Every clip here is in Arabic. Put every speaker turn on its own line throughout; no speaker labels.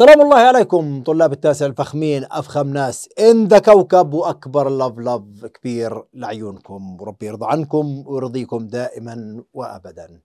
سلام الله عليكم طلاب التاسع الفخمين افخم ناس ان ذا كوكب واكبر لف لف كبير لعيونكم وربي يرضى عنكم ويرضيكم دائما وابدا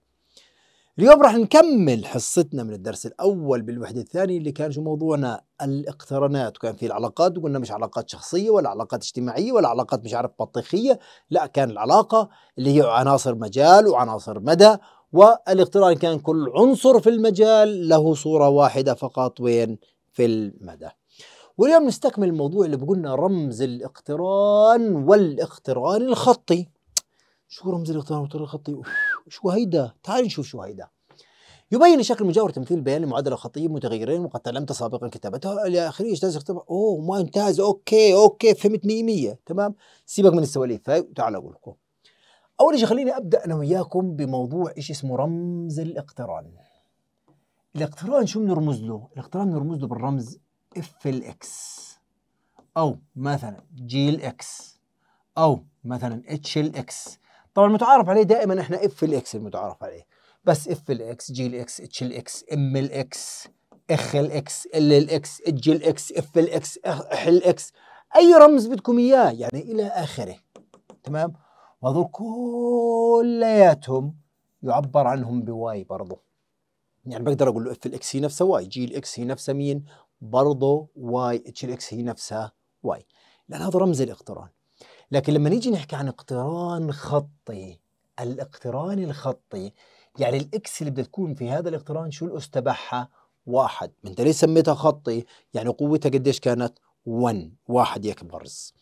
اليوم راح نكمل حصتنا من الدرس الاول بالوحده الثانيه اللي كان شو موضوعنا الاقترانات وكان في العلاقات وقلنا مش علاقات شخصيه ولا علاقات اجتماعيه ولا علاقات مش عارف بطيخيه لا كان العلاقه اللي هي عناصر مجال وعناصر مدى والاقتران كان كل عنصر في المجال له صورة واحدة فقط وين في المدى واليوم نستكمل الموضوع اللي بقولنا رمز الاقتران والاقتران الخطي شو رمز الاقتران والاقتران الخطي شو هيدا تعال نشوف شو هيدا يبين شكل مجاور تمثيل بين المعادله الخطيه متغيرين وقد تعلمت سابقا كتابتها الى اخره اجتاز اختبار اوه ممتاز اوكي اوكي فهمت 100% تمام سيبك من السواليف هاي وتعال اقول لكم أول شيء خليني أبدأ أنا وياكم بموضوع إيش اسمه رمز الاقتران الاقتران شو بنرمز له؟ الاقتران بنرمز له بالرمز اف الاكس أو مثلا جي الاكس أو مثلا اتش الاكس طبعا المتعارف عليه دائما احنا اف الاكس المتعارف عليه بس اف الاكس جي الاكس اتش الاكس ام الاكس اخ الاكس ال الاكس اج الاكس اف الاكس اح الاكس اي رمز بدكم اياه يعني الى اخره تمام وهذول كلياتهم يعبر عنهم بواي برضه يعني بقدر اقول له اف الاكس هي نفسها واي جي الاكس هي نفسها مين برضه واي اتش الاكس هي نفسها واي لان هذا رمز الاقتران لكن لما نيجي نحكي عن اقتران خطي الاقتران الخطي يعني الاكس اللي بدها تكون في هذا الاقتران شو الاس تبعها واحد انت ليش سميتها خطي يعني قوتها قديش كانت 1 واحد يكبرز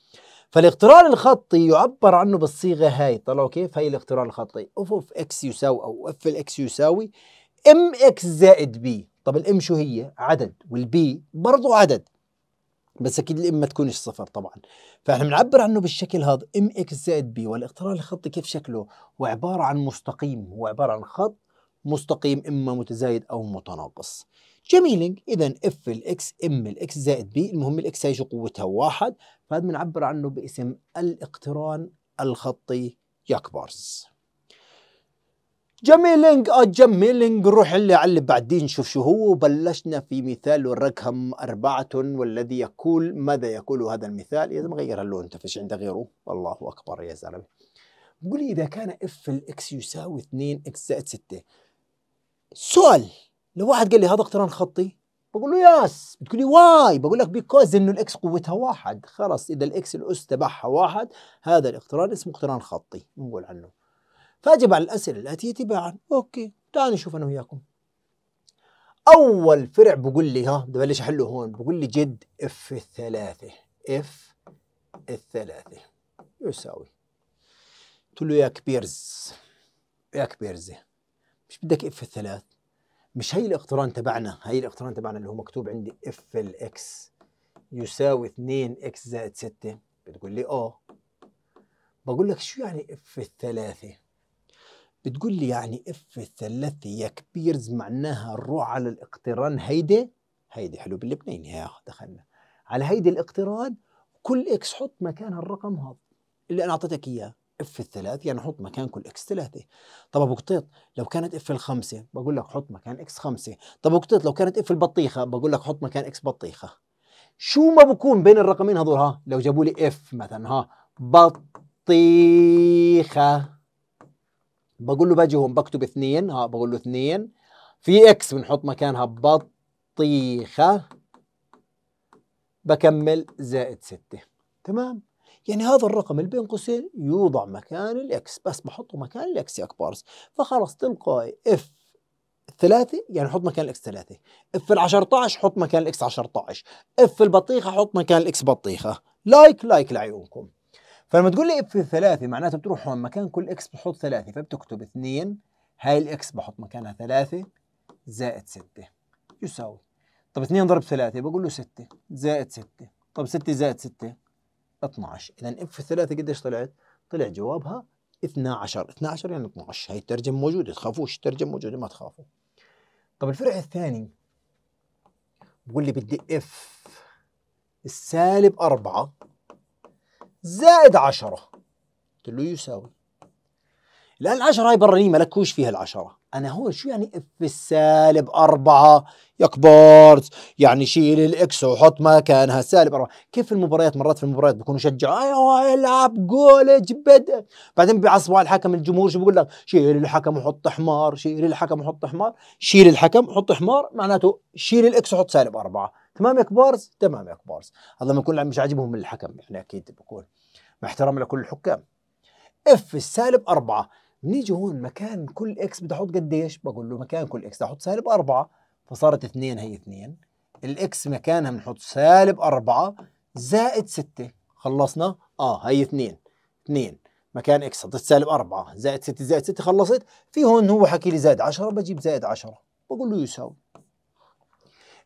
فالاقترار الخطي يعبر عنه بالصيغه هاي طلعوا كيف هي الاقترار الخطي اف اوف اكس يساوي او اف الاكس يساوي ام اكس زائد بي طب الام شو هي عدد والبي برضه عدد بس اكيد الام ما تكونش صفر طبعا فاحنا بنعبر عنه بالشكل هذا ام اكس زائد بي والاقترار الخطي كيف شكله هو عباره عن مستقيم هو عباره عن خط مستقيم اما متزايد او متناقص جميلينج اذا اف الاكس ام الاكس زائد بي المهم الاكس هي قوتها واحد فهذا بنعبر عنه باسم الاقتران الخطي يكبرز جميلينج اه جميلينج نروح اللي على اللي بعدين نشوف شو هو بلشنا في مثال الرقم أربعة والذي يقول ماذا يقول هذا المثال إذا زلمة غير اللون أنت فيش عندك غيره الله أكبر يا زلمة بقول إذا كان اف الاكس يساوي 2 اكس زائد 6 سؤال لو واحد قال لي هذا اقتران خطي بقول له يس بتقول لي واي بقول لك بيكوز انه الاكس قوتها واحد خلاص اذا الاكس الاس تبعها واحد هذا الاقتران اسمه اقتران خطي نقول عنه فاجب على الاسئله الاتيه تباعا اوكي تعالوا نشوف انا وياكم اول فرع بقول لي ها بدي ابلش احله هون بقول لي جد اف الثلاثه اف الثلاثه يساوي قلت له يا كبيرز يا كبيرزه مش بدك اف الثلاث مش هي الاقتران تبعنا هي الاقتران تبعنا اللي هو مكتوب عندي اف الاكس يساوي 2 اكس زائد 6 بتقول لي اه بقول لك شو يعني اف الثلاثة بتقول لي يعني اف الثلاثة يا كبيرز معناها نروح على الاقتران هيدي هيدي حلو باللبناني يا دخلنا على هيدي الاقتران كل اكس حط مكانها الرقم هذا اللي انا اعطيتك اياه اف الثلاث يعني حط مكان كل اكس ثلاثة طب ابو قطيط لو كانت اف الخمسه بقول لك حط مكان اكس خمسة طب ابو قطيط لو كانت اف البطيخه بقول لك حط مكان اكس بطيخه شو ما بكون بين الرقمين هذول ها لو جابوا لي اف مثلا ها بطيخه بقول له باجي هون بكتب اثنين ها بقول له اثنين في اكس بنحط مكانها بطيخه بكمل زائد ستة تمام يعني هذا الرقم اللي بين قوسين يوضع مكان الاكس بس بحطه مكان الاكس يا كبارس فخلص تلقائي اف ثلاثة يعني حط مكان الاكس ثلاثة اف ال 14 حط مكان الاكس 14 اف البطيخة حط مكان الاكس بطيخة لايك لايك لعيونكم فلما تقول لي اف ثلاثة معناته بتروح هون مكان كل اكس بحط ثلاثة فبتكتب اثنين هاي الاكس بحط مكانها ثلاثة زائد ستة يساوي طب اثنين ضرب ثلاثة بقول له ستة زائد ستة طب ستة زائد ستة 12 إذا اف 3 قديش طلعت؟ طلع جوابها 12 12 يعني 12 هي الترجمة موجودة تخافوش الترجمة موجودة ما تخافوا طب الفرع الثاني بقول لي بدي اف السالب 4 زائد 10 قلت له إيوه يساوي الآن 10 هاي برا لي ما لكوش فيها العشرة انا هو شو يعني اف السالب أربعة يا كبارت يعني شيل الاكس وحط مكانها سالب أربعة كيف المباريات مرات في المباريات بكونوا شجعوا ايوه العب جول جبد بعدين بيعصبوا على الحكم الجمهور شو بيقول لك شيل الحكم وحط حمار شيل الحكم وحط حمار شيل الحكم وحط حمار معناته شيل الاكس وحط سالب أربعة تمام يا كبارز تمام يا كبارز هذا ما يكون مش عاجبهم الحكم يعني اكيد بكون مع احترامي لكل الحكام اف السالب أربعة نيجي هون مكان كل اكس بدي احط قديش؟ بقول له مكان كل اكس بدي احط سالب 4 فصارت 2 هي 2 الاكس مكانها بنحط سالب 4 زائد 6 خلصنا؟ اه هي 2 2 مكان اكس حطيت سالب 4 زائد 6 زائد 6 خلصت في هون هو حكي لي زائد 10 بجيب زائد 10 بقول له يساوي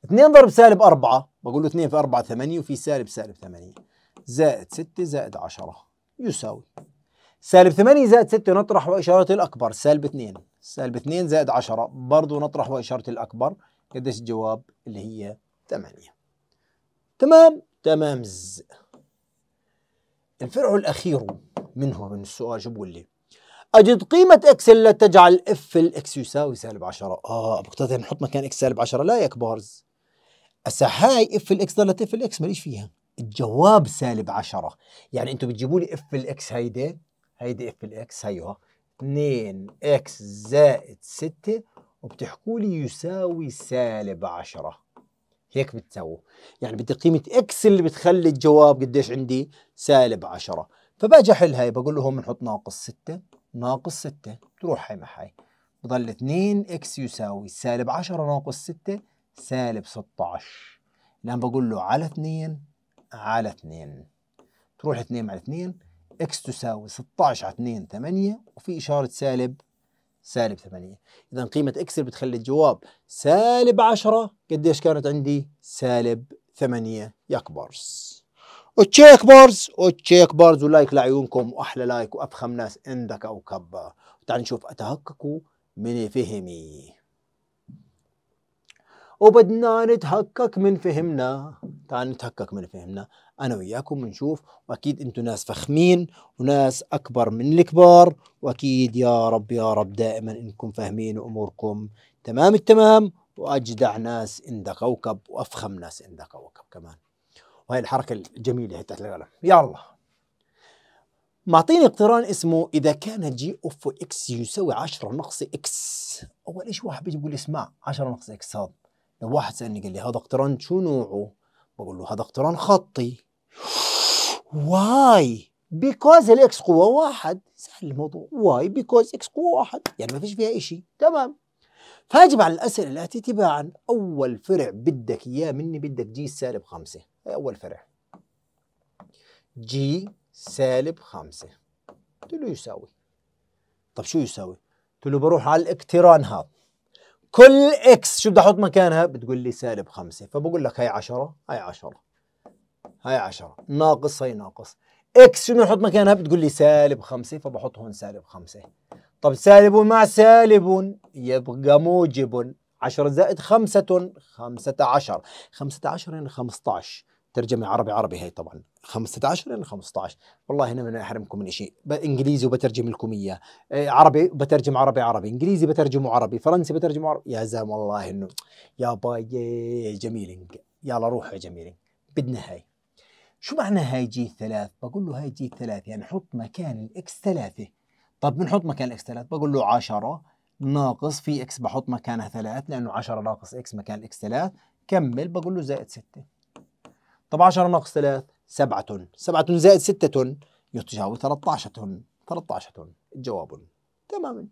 2 ضرب سالب 4 بقول له 2 في 4 8 وفي سالب سالب 8 زائد 6 زائد 10 يساوي سالب 8 زائد 6 نطرح وإشارة الأكبر سالب 2 سالب 2 زائد 10 برضه نطرح وإشارة الأكبر قديش الجواب اللي هي 8 تمام تمام ز الفرع الأخير منه من السؤال شو بقول لي؟ أجد قيمة إكس التي تجعل إف الإكس يساوي سالب 10 آه أبو نحط مكان إكس سالب 10 لا يا كبارز هسا هاي إف الإكس ضلت إف الإكس ماليش فيها الجواب سالب 10 يعني أنتم بتجيبوا لي إف الإكس هيدي هيدي اف الاكس هيها 2 اكس زائد 6 وبتحكوا لي يساوي سالب 10 هيك بتساووا يعني بدي قيمة اكس اللي بتخلي الجواب قديش عندي سالب 10 فباجي احل هاي بقول له هون بنحط ناقص 6 ناقص 6 بتروح هاي مع هاي بضل 2 اكس يساوي سالب 10 ناقص 6 سالب 16 الان بقول له على 2 على 2 تروح 2 على 2 اكس تساوي 16 على 2 8 وفي إشارة سالب سالب 8 إذا قيمة اكس اللي بتخلي الجواب سالب 10 قديش كانت عندي؟ سالب 8 يكبرز وتشيك بارز وتشيك بارز ولايك لعيونكم واحلى لايك وافخم ناس عندك او كبا تعال نشوف اتهككوا من فهمي وبدنا نتهكك من فهمنا تعال نتهكك من فهمنا انا وياكم بنشوف واكيد انتم ناس فخمين وناس اكبر من الكبار واكيد يا رب يا رب دائما انكم فاهمين اموركم تمام التمام واجدع ناس عند كوكب وافخم ناس عند كوكب كمان وهي الحركه الجميله هي تحت القلم يا الله معطيني اقتران اسمه إذا كان جي أوف إكس يساوي 10 ناقص إكس أول إيش واحد بيجي بيقول اسمع 10 ناقص إكس هذا لو واحد سألني قال لي هذا اقتران شو نوعه؟ بقول له هذا اقتران خطي واي بيكوز الاكس قوة واحد سهل الموضوع واي بيكوز اكس قوة واحد يعني ما فيش فيها شيء. تمام فاجب على الاسئلة الاتي تباعا اول فرع بدك اياه مني بدك جي سالب خمسة هي اول فرع جي سالب خمسة قلت له يساوي طب شو يساوي؟ قلت له بروح على الاقتران هذا كل اكس شو بدي احط مكانها بتقول لي سالب خمسة فبقول لك هي 10 هي 10 هي 10 ناقص هي ناقص اكس شو بدنا نحط مكانها بتقول لي سالب خمسة فبحط هون سالب خمسة طب سالب مع سالب يبقى موجب 10 زائد خمسة 15 15 يعني 15 ترجمة عربي عربي هي طبعا 15 إلى 15 والله هنا ما أحرمكم من شيء إنجليزي وبترجم لكم إياه آه، عربي بترجم عربي عربي إنجليزي بترجم عربي فرنسي بترجم عربي يا زلمة والله إنه يا باي جميل يلا روح يا جميل بدنا هاي شو معنى هاي جي ثلاث بقول له هاي جي ثلاث يعني حط مكان الإكس ثلاثة طب بنحط مكان الإكس ثلاث بقول له 10 ناقص في إكس بحط مكانها ثلاث لأنه 10 ناقص إكس مكان الإكس ثلاث كمل بقول له زائد 6 طب 10 ناقص 3 7 تن 7 زائد 6 تن يساوي 13 تن 13 تن الجواب تماما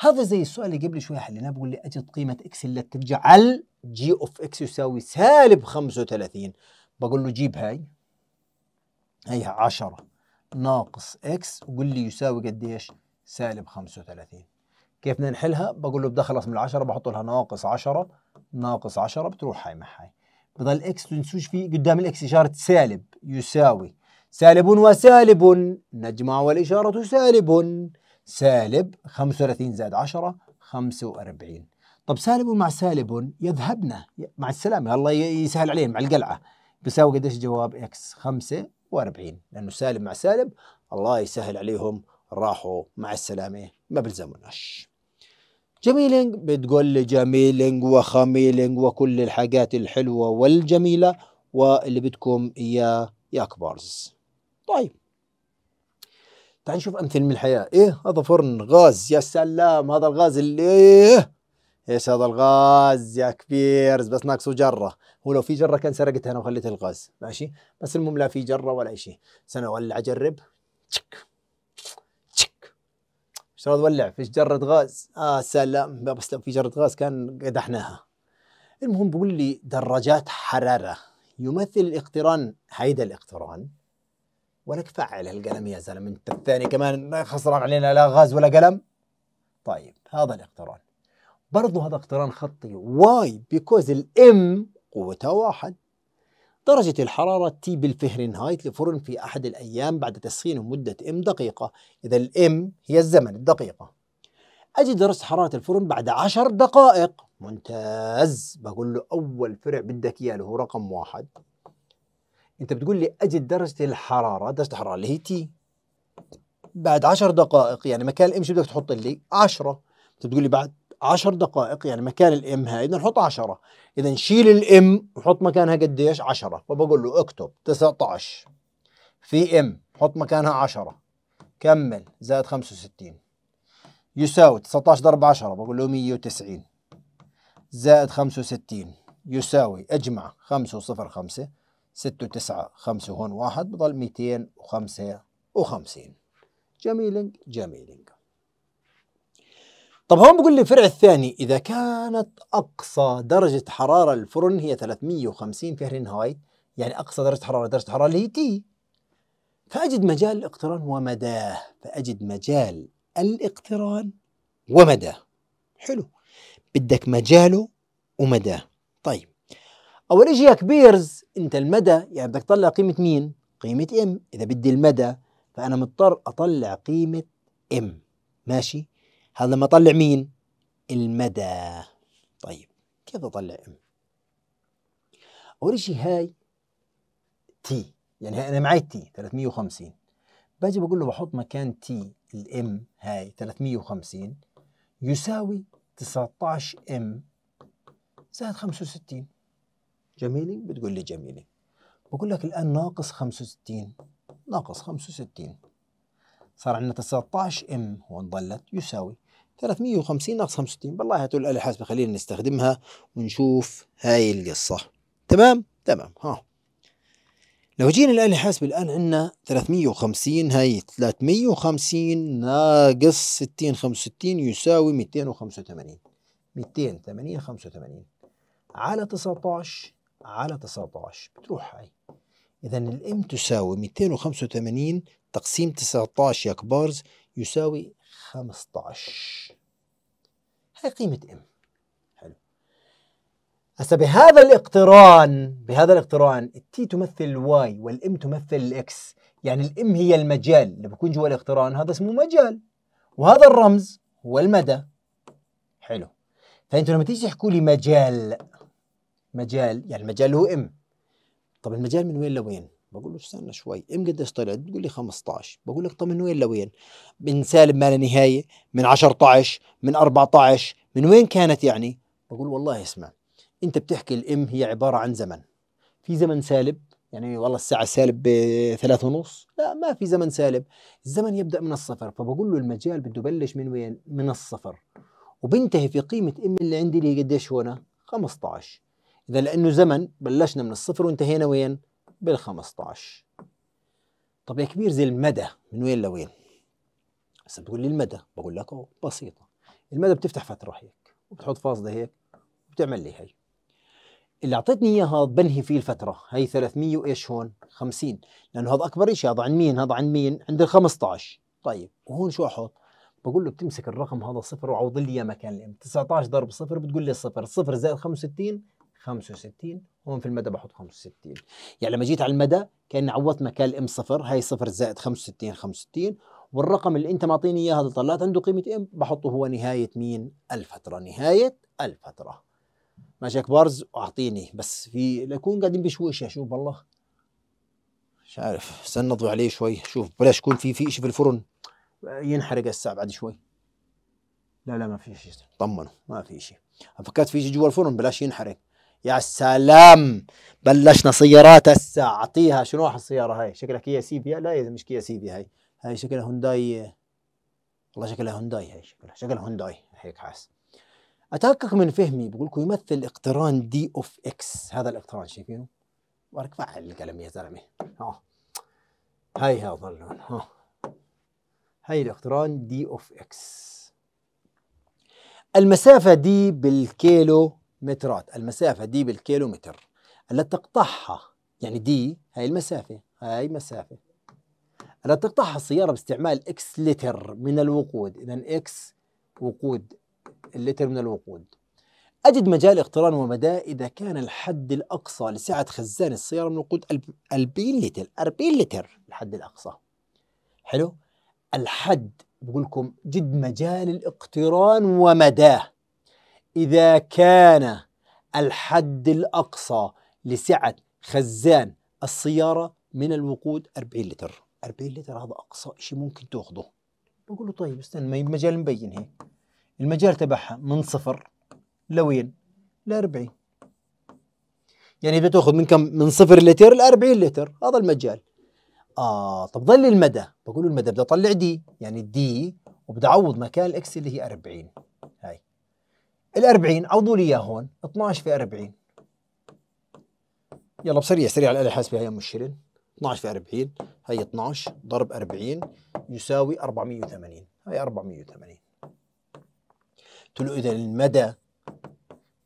هذا زي السؤال اللي قبل شوي حليناه بقول لي اجد قيمه اكس بترجع تجعل جي اوف اكس يساوي سالب 35 بقول له جيب هاي هيها 10 ناقص اكس وقول لي يساوي قديش سالب 35 كيف بدنا نحلها بقول له بدي اخلص من العشرة بحط لها ناقص 10 ناقص 10 بتروح هاي مع هاي بضل الاكس تنسوش في قدام الاكس اشاره سالب يساوي سالب وسالب نجمع والاشاره سالب سالب 35 زائد 10 45 طب سالب مع سالب يذهبنا مع السلامه الله يسهل عليهم مع القلعه بيساوي قديش جواب اكس 45 لانه سالب مع سالب الله يسهل عليهم راحوا مع السلامه ما بلزموناش جميلينج بتقول لي جميلينج وخميلينج وكل الحاجات الحلوة والجميلة واللي بدكم إياه يا كبارز طيب تعال نشوف أمثل من الحياة إيه هذا فرن غاز يا سلام هذا الغاز اللي إيه ايش هذا الغاز يا كبيرز بس ناقصه جره هو لو في جره كان سرقتها انا وخليت الغاز ماشي بس المهم لا في جره ولا شيء سنولع اجرب تشك شلون تولع في جرة غاز اه سلام بس لو في جرة غاز كان قدحناها المهم بقول لي درجات حرارة يمثل الاقتران هيدا الاقتران ولك فعل القلم يا زلمة انت الثاني كمان خسران علينا لا غاز ولا قلم طيب هذا الاقتران برضو هذا اقتران خطي واي بيكوز الام قوتها واحد درجة الحرارة T بالفهرنهايت لفرن في أحد الأيام بعد تسخينه مدة M دقيقة إذا الإم هي الزمن الدقيقة أجد درجة حرارة الفرن بعد عشر دقائق ممتاز بقول له أول فرع بدك إياه اللي هو رقم واحد أنت بتقول لي أجد درجة الحرارة درجة الحرارة اللي هي تي بعد عشر دقائق يعني مكان الام شو بدك تحط لي 10 أنت بتقول لي بعد 10 دقائق يعني مكان الام هاي بدنا نحط 10 اذا شيل الام وحط مكانها قديش 10 فبقول له اكتب 19 في ام حط مكانها 10 كمل زائد 65 يساوي 19 ضرب 10 بقول له 190 زائد 65 يساوي اجمع 5 و0 5 6 و9 5 هون واحد بضل 255 جميلينج جميلينج طب هون بقول لي الفرع الثاني إذا كانت أقصى درجة حرارة الفرن هي 350 فهرنهايت يعني أقصى درجة حرارة درجة حرارة اللي هي تي فأجد مجال الاقتران ومداه فأجد مجال الاقتران ومداه حلو بدك مجاله ومداه طيب أول شيء يا كبيرز أنت المدى يعني بدك تطلع قيمة مين؟ قيمة ام إذا بدي المدى فأنا مضطر أطلع قيمة ام ماشي هذا لما اطلع مين؟ المدى طيب كيف اطلع ام؟ اول شيء هاي تي يعني انا معي تي 350 باجي بقول له بحط مكان تي الام هاي 350 يساوي 19 ام زائد 65 جميلة بتقول لي جميلة بقول لك الآن ناقص 65 ناقص 65 صار عندنا 19 ام هون ضلت يساوي 350 ناقص 65 بالله هاتوا الآلة الحاسبة خلينا نستخدمها ونشوف هاي القصة تمام تمام ها لو جينا الآلة الحاسبة الآن عندنا 350 هاي 350 ناقص 60 65 يساوي 285 280 85 على 19 على 19 بتروح هاي إذا الام تساوي 285 تقسيم 19 يا كبارز يساوي 15 هاي قيمة ام حلو هسا بهذا الاقتران بهذا الاقتران التي تمثل الواي والام تمثل الاكس يعني الام هي المجال اللي بكون جوا الاقتران هذا اسمه مجال وهذا الرمز هو المدى حلو فانتوا لما تيجي تحكوا لي مجال مجال يعني المجال هو ام طب المجال من وين لوين؟ بقول له استنى شوي ام قديش طلعت؟ بتقول لي 15 بقول لك طب من وين لوين؟ من سالب ما لا نهايه من 10 من 14 من وين كانت يعني؟ بقول والله اسمع انت بتحكي الام هي عباره عن زمن في زمن سالب يعني والله الساعة سالب ثلاثة ونص لا ما في زمن سالب الزمن يبدأ من الصفر فبقول له المجال بده يبلش من وين من الصفر وبنتهي في قيمة ام اللي عندي اللي قديش هنا 15 إذا لأنه زمن بلشنا من الصفر وانتهينا وين بال 15 طب يا كبير زي المدى من وين لوين؟ هسه بتقول لي المدى بقول لك اهو بسيطه المدى بتفتح فتره هيك وبتحط فاصله هيك وبتعمل لي هي اللي اعطيتني اياها بنهي فيه الفتره هي 300 وايش هون 50 لانه هذا اكبر شيء هذا عن مين هذا عن مين عند ال 15 طيب وهون شو احط بقول له بتمسك الرقم هذا صفر وعوض لي اياه مكان الام 19 ضرب صفر بتقول لي صفر صفر زائد 65 65 هون في المدى بحط 65 يعني لما جيت على المدى كاني عوضت مكان الام صفر هاي صفر زائد 65 65 والرقم اللي انت معطيني اياه هذا طلعت عنده قيمه ام بحطه هو نهايه مين الفتره نهايه الفتره ماشي بارز اعطيني بس في لكون قاعدين بشويش شوف والله مش عارف استنى اضوي عليه شوي شوف بلاش يكون في في شيء في الفرن ينحرق الساعة بعد شوي لا لا ما في شيء طمنوا ما في شيء فكرت في شيء جوا الفرن بلاش ينحرق يا سلام بلشنا سيارات هسه اعطيها شنو راح السياره هاي شكلها كيا سيبيا إيه؟ لا يا مش كيا سيبيا هاي هاي شكلها هونداي والله شكلها هونداي هاي شكلها شكلها هونداي هيك حاس اتاكك من فهمي بقول لكم يمثل اقتران دي اوف اكس هذا الاقتران شايفينه بارك فعل القلم يا زلمه ها هاي ها اللون ها هاي الاقتران دي اوف اكس المسافة دي بالكيلو مترات المسافة دي بالكيلومتر التي تقطعها يعني دي هاي المسافة هاي مسافة التي تقطعها السيارة باستعمال اكس لتر من الوقود إذا اكس وقود اللتر من الوقود أجد مجال اقتران ومدى إذا كان الحد الأقصى لسعة خزان السيارة من الوقود 40 لتر 40 لتر الحد الأقصى حلو الحد بقول لكم جد مجال الاقتران ومداه إذا كان الحد الأقصى لسعة خزان السيارة من الوقود 40 لتر 40 لتر هذا أقصى شيء ممكن تأخذه بقول له طيب استنى ما مجال مبين هيك المجال تبعها من صفر لوين ل 40 يعني بدها تاخذ من كم من صفر لتر ل 40 لتر هذا المجال اه طب ظل المدى بقول له المدى بدي اطلع دي يعني دي وبدي اعوض مكان الاكس اللي هي 40 هاي ال 40 عوضوا لي اياه هون 12 في 40 يلا بسريع سريع على الاله الحاسبه هي ام الشلل 12 في 40 هي 12 ضرب 40 يساوي 480 هي 480 قلت له اذا المدى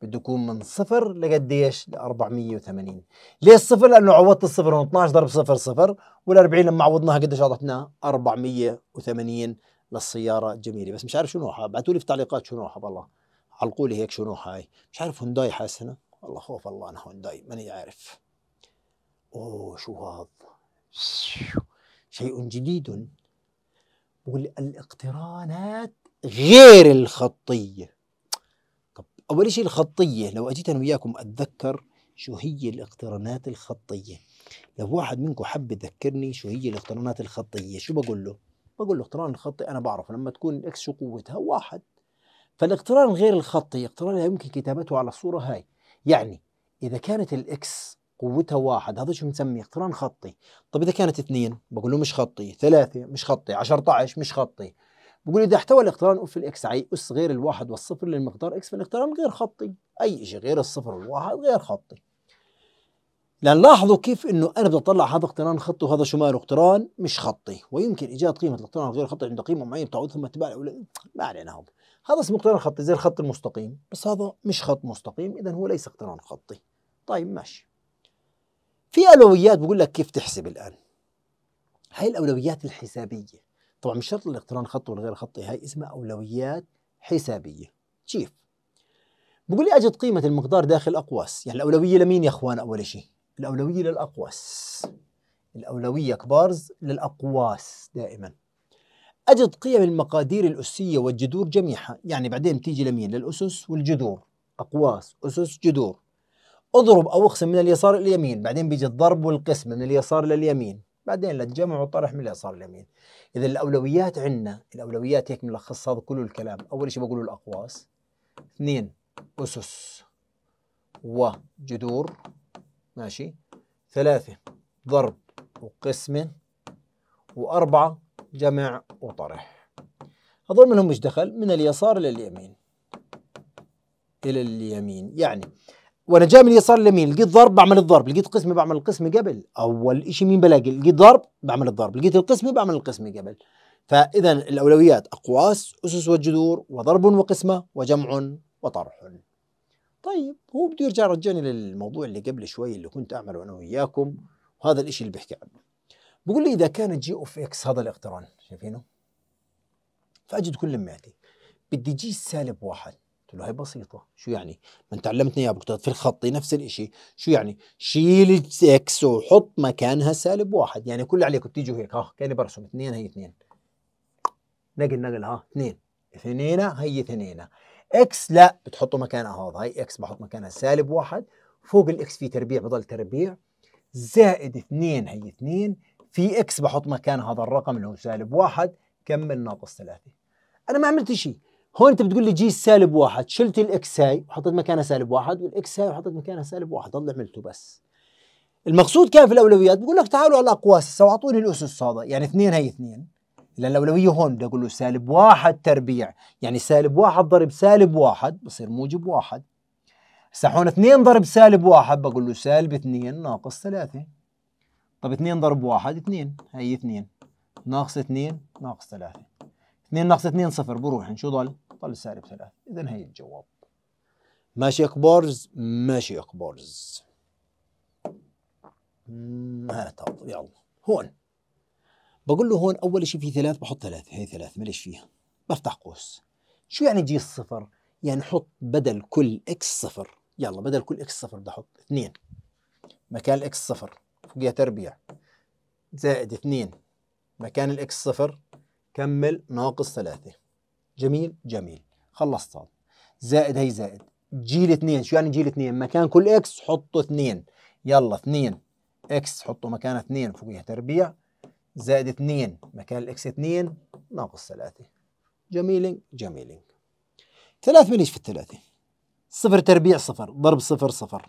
بده يكون من صفر لقد ايش؟ ل 480 ليش صفر؟ لانه عوضت الصفر هون 12 ضرب صفر صفر وال 40 لما عوضناها قديش اعطتنا؟ 480 للسياره الجميله بس مش عارف شو نوعها ابعثوا لي في التعليقات شو نوعها بالله علقوا لي هيك شنو هاي مش عارف هونداي حاسنا والله خوف الله انا هونداي ماني عارف اوه شو هذا شيء جديد بقول الاقترانات غير الخطيه طب اول شيء الخطيه لو اجيت انا وياكم اتذكر شو هي الاقترانات الخطيه لو واحد منكم حب يذكرني شو هي الاقترانات الخطيه شو بقول له بقول له اقتران الخطي انا بعرف لما تكون الاكس شو قوتها واحد فالاقتران غير الخطي اقتران لا يمكن كتابته على الصورة هاي يعني إذا كانت الإكس قوتها واحد هذا شو بنسميه اقتران خطي طب إذا كانت اثنين بقول له مش خطي ثلاثة مش خطي طعش مش خطي بقول إذا احتوى الاقتران أف الإكس على أس غير الواحد والصفر للمقدار إكس فالاقتران غير خطي أي شيء غير الصفر والواحد غير خطي لان لاحظوا كيف انه انا بدي اطلع هذا اقتران خطي وهذا شو ماله اقتران مش خطي ويمكن ايجاد قيمه الاقتران غير خطي عند قيمه معينه بتعود ثم اتباع ما علينا هذا هذا اسمه اقتران خطي زي الخط المستقيم بس هذا مش خط مستقيم إذا هو ليس اقتران خطي طيب ماشي في أولويات بقول لك كيف تحسب الآن هاي الأولويات الحسابية طبعا مش شرط الاقتران خطي والغير خطي هاي اسمها أولويات حسابية كيف بقول لي أجد قيمة المقدار داخل أقواس يعني الأولوية لمين يا أخوان أول شيء الأولوية للأقواس الأولوية كبارز للأقواس دائما أجد قيم المقادير الأسية والجذور جميعها يعني بعدين بتيجي لمين للأسس والجذور أقواس أسس جذور اضرب أو اقسم من اليسار إلى اليمين بعدين بيجي الضرب والقسم من اليسار لليمين بعدين للجمع والطرح من اليسار لليمين إذا الأولويات عندنا الأولويات هيك ملخص هذا كله الكلام أول شيء بقوله الأقواس اثنين أسس وجذور ماشي ثلاثة ضرب وقسمة وأربعة جمع وطرح هذول منهم مش دخل من اليسار إلى اليمين إلى اليمين يعني وأنا جاي من اليسار لليمين لقيت ضرب بعمل الضرب لقيت قسمة بعمل القسمة قبل أول شيء مين بلاقي لقيت ضرب بعمل الضرب لقيت القسمة بعمل القسمة قبل فإذا الأولويات أقواس أسس وجذور وضرب وقسمة وجمع وطرح طيب هو بده يرجع رجعني للموضوع اللي قبل شوي اللي كنت أعمله أنا وإياكم وهذا الشيء اللي بحكي عنه بيقول لي اذا كانت جي اوف اكس هذا الاقتران شايفينه فاجد كل لماتي بدي جي سالب واحد قلت له هي بسيطه شو يعني ما انت علمتني اياها في الخطي نفس الشيء شو يعني شيل اكس وحط مكانها سالب واحد يعني كل اللي عليكم بتيجوا هيك ها كاني برسم اثنين هي اثنين نقل نقل ها اثنين اثنين هي اثنين اكس لا بتحطه مكانها هذا هي اكس بحط مكانها سالب واحد فوق الاكس في تربيع بضل تربيع زائد اثنين هي اثنين في اكس بحط مكان هذا الرقم اللي هو سالب واحد كمل ناقص ثلاثة انا ما عملت شيء هون انت بتقول لي جي سالب واحد شلت الاكس هاي وحطيت مكانها سالب واحد والاكس هاي وحطيت مكانها سالب واحد هذا عملته بس المقصود كان في الاولويات بقول لك تعالوا على الاقواس هسه واعطوني الاسس هذا يعني اثنين هي اثنين لان الاولويه هون بدي اقول له سالب واحد تربيع يعني سالب واحد ضرب سالب واحد بصير موجب واحد هسه هون اثنين ضرب سالب واحد بقول له سالب اثنين ناقص ثلاثه طب 2 ضرب 1 2 هي 2 ناقص 2 ناقص 3 2 ناقص 2 صفر بروح شو ضل؟ ضل سالب 3 إذا هي الجواب ماشي اكبرز ماشي أقبارز هات يلا هون بقول له هون أول شيء في ثلاث بحط ثلاث هي ثلاث ماليش فيها بفتح قوس شو يعني جي الصفر؟ يعني حط بدل كل اكس صفر يلا بدل كل اكس صفر بدي احط 2 مكان الاكس صفر فوقيها تربيع زائد اثنين مكان الاكس صفر كمل ناقص ثلاثة جميل جميل خلصت زائد هي زائد جيل اثنين شو يعني جيل اثنين مكان كل اكس حطوا اثنين يلا اثنين اكس حطوا مكان اثنين فوقيها تربيع زائد اثنين مكان الاكس اثنين ناقص ثلاثة جميلينج جميلينج ثلاث مليش في الثلاثة صفر تربيع صفر ضرب صفر صفر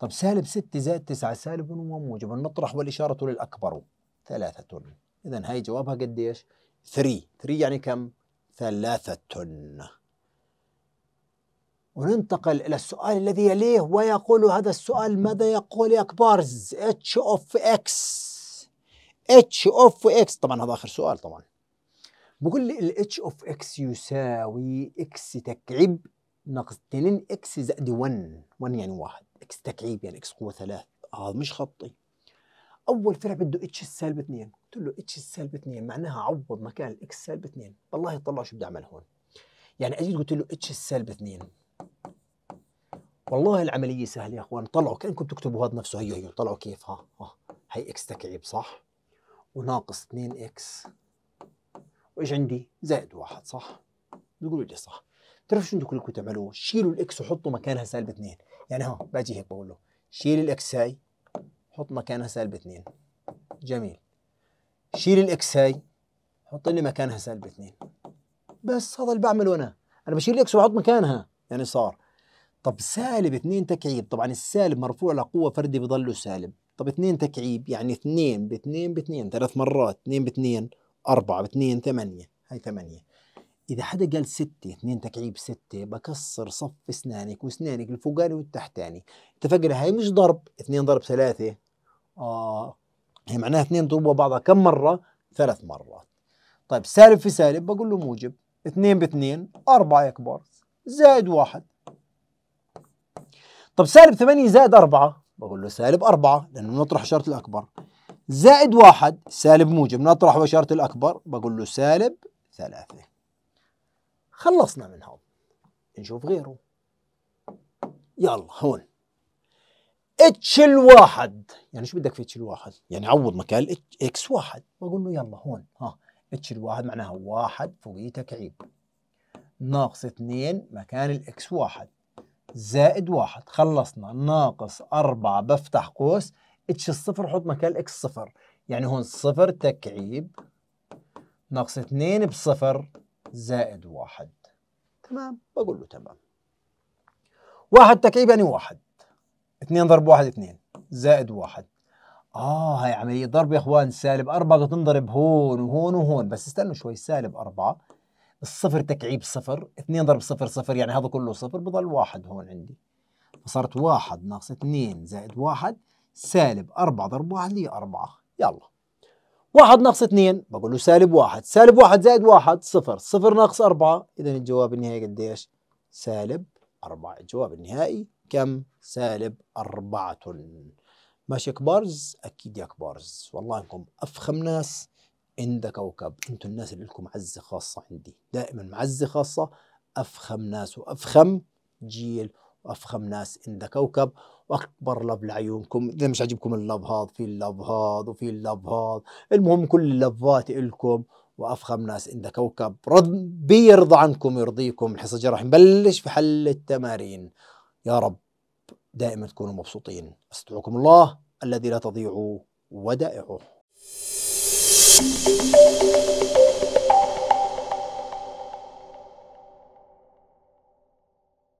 طب سالب 6 زائد 9 سالب وموجب نطرح والإشارة للأكبر ثلاثة إذا هاي جوابها قديش؟ 3 3 يعني كم؟ ثلاثة وننتقل إلى السؤال الذي يليه ويقول هذا السؤال ماذا يقول يا كبارز؟ اتش اوف اكس اتش اوف اكس طبعا هذا آخر سؤال طبعا بقول لي الاتش اوف اكس يساوي اكس تكعب ناقص 2 اكس زائد 1 1 يعني 1 اكس تكعيب يعني اكس قوه ثلاث هذا مش خطي اول فرع بده اتش السالب 2 قلت له اتش السالب 2 معناها عوض مكان الاكس سالب 2 والله طلع شو بدي اعمل هون يعني اجيت قلت له اتش السالب 2 والله العمليه سهله يا اخوان طلعوا كانكم تكتبوا هذا نفسه هيو هيو طلعوا كيف ها ها هي اكس تكعيب صح وناقص 2 اكس وايش عندي زائد واحد صح بيقولوا لي صح بتعرفوا شو بدكم تعملوا شيلوا الاكس وحطوا مكانها سالب 2 يعني هون باجي هيك بقول له شيل الاكس هاي حط مكانها سالب 2 جميل شيل الاكس هاي حط لي مكانها سالب 2 بس هذا اللي بعمله انا انا بشيل الاكس واحط مكانها يعني صار طب سالب 2 تكعيب طبعا السالب مرفوع لقوه فردي بضله سالب طب 2 تكعيب يعني 2 ب 2 ب 2 ثلاث مرات 2 ب 2 4 ب 2 8 هي 8 إذا حدا قال ستة اثنين تكعيب ستة بكسر صف أسنانك وأسنانك الفوقاني والتحتاني اتفقنا هاي مش ضرب اثنين ضرب ثلاثة آه هي معناها اثنين ضربوا بعضها كم مرة؟ ثلاث مرات طيب سالب في سالب بقول له موجب اثنين باثنين أربعة يكبر زائد واحد طب سالب ثمانية زائد أربعة بقول له سالب أربعة لأنه نطرح إشارة الأكبر زائد واحد سالب موجب نطرح إشارة الأكبر بقول له سالب ثلاثة خلصنا من هون نشوف غيره يلا هون اتش الواحد يعني شو بدك في اتش الواحد يعني عوض مكان اكس واحد بقول له يلا هون ها اتش الواحد معناها واحد فوقيه تكعيب ناقص اثنين مكان الاكس واحد زائد واحد خلصنا ناقص أربعة بفتح قوس اتش الصفر حط مكان اكس صفر يعني هون صفر تكعيب ناقص اثنين بصفر زائد واحد تمام بقول له تمام واحد تكعيب يعني واحد اثنين ضرب واحد اثنين زائد واحد اه هاي يعني عملية ضرب يا اخوان سالب أربعة بتنضرب هون وهون وهون بس استنوا شوي سالب أربعة الصفر تكعيب صفر اثنين ضرب صفر صفر يعني هذا كله صفر بضل واحد هون عندي فصارت واحد ناقص اثنين زائد واحد سالب أربعة ضرب واحد لي أربعة يلا واحد ناقص اثنين بقول له سالب واحد سالب واحد زائد واحد صفر صفر ناقص أربعة إذا الجواب النهائي قديش سالب أربعة الجواب النهائي كم سالب أربعة ماشي كبارز أكيد يا كبارز والله إنكم أفخم ناس عند كوكب أنتم الناس اللي لكم عزة خاصة عندي دائما معزة خاصة أفخم ناس وأفخم جيل وافخم ناس عند كوكب واكبر لب لعيونكم اذا مش عاجبكم عجبكم هذا في هذا وفي هذا المهم كل اللبات الكم وافخم ناس عند كوكب ربي يرضى عنكم يرضيكم الحصه جراح نبلش في حل التمارين يا رب دائما تكونوا مبسوطين استودعكم الله الذي لا تضيع ودائعه